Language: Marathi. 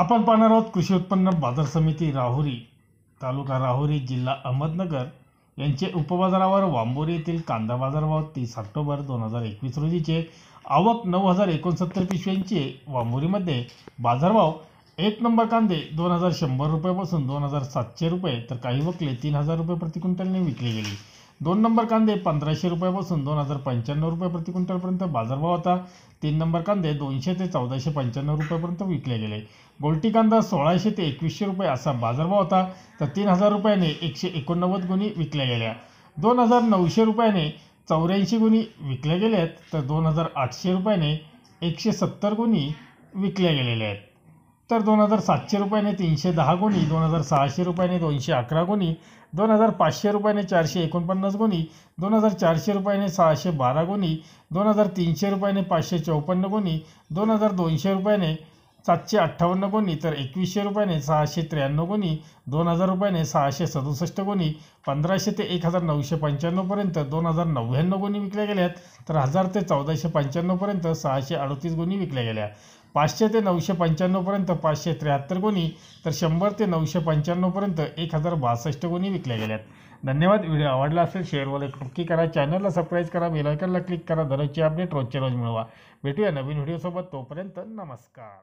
आपण पाहणार आहोत कृषी उत्पन्न बाजार समिती राहुरी तालुका राहुरी जिल्हा अहमदनगर यांचे उपबाजारावर वांबोरी येथील कांदा बाजारभाव तीस ऑक्टोबर दोन हजार एकवीस रोजीचे आवक नऊ हजार एकोणसत्तर पिशव्यांचे वांबोरीमध्ये बाजारभाव एक नंबर कांदे दोन हजार शंभर रुपयापासून दोन हजार सातशे रुपये तर काही वकले तीन हजार रुपये प्रति क्विंटलने विकले गेले दोन नंबर कांदे पंधराशे रुपयापासून दोन हजार पंच्याण्णव रुपये प्रति क्विंटलपर्यंत बाजारभाव होता तीन नंबर कांदे दोनशे ते चौदाशे पंच्याण्णव रुपयापर्यंत विकले गेले गोल्टी कांदा सोळाशे ते एकवीसशे रुपये असा बाजारभाव होता तर तीन हजार रुपयाने एकशे एकोणनव्वद गुणी विकल्या गेल्या दोन हजार नऊशे रुपयाने चौऱ्याऐंशी गुणी विकल्या गेल्या आहेत तर दोन हजार आठशे रुपयाने एकशे सत्तर गुणी विकल्या गेलेल्या आहेत तर दोन हजार सातशे रुपयाने तीनशे दहा गुणी दोन हजार सहाशे रुपयाने दोनशे अकरा गुणी दोन हजार पाचशे रुपयाने चारशे एकोणपन्नास गुणी दोन हजार चारशे रुपयाने सहाशे बारा गुणी दोन हजार तीनशे रुपयाने पाचशे चौपन्न गुणी दोन हजार दोनशे रुपयाने सातशे अठ्ठावन्न कोणी तर एकवीसशे रुपयाने सहाशे त्र्याण्णव कोणी दोन हजार रुपयाने सहाशे सदुसष्ट कोणी पंधराशे ते एक हजार नऊशे पंच्याण्णवपर्यंत दोन हजार नव्याण्णव कोणी विकल्या गेल्यात तर हजार ते चौदाशे पंच्याण्णवपर्यंत सहाशे अडतीस गुणी विकल्या गेल्या पाचशे ते नऊशे पंच्याण्णवपर्यंत पाचशे त्र्याहत्तर कोणी तर शंभर ते नऊशे पंच्याण्णवपर्यंत एक हजार बासष्ट कोणी विकल्या गेल्यात धन्यवाद व्हिडिओ आवडला असेल शेअरवाले नक्की करा चॅनलला सबस्क्राईब करा बेलायकनला क्लिक करा दररोजची अपडेट रोजच्या रोज मिळवा भेटूया नवीन व्हिडिओसोबत तोपर्यंत नमस्कार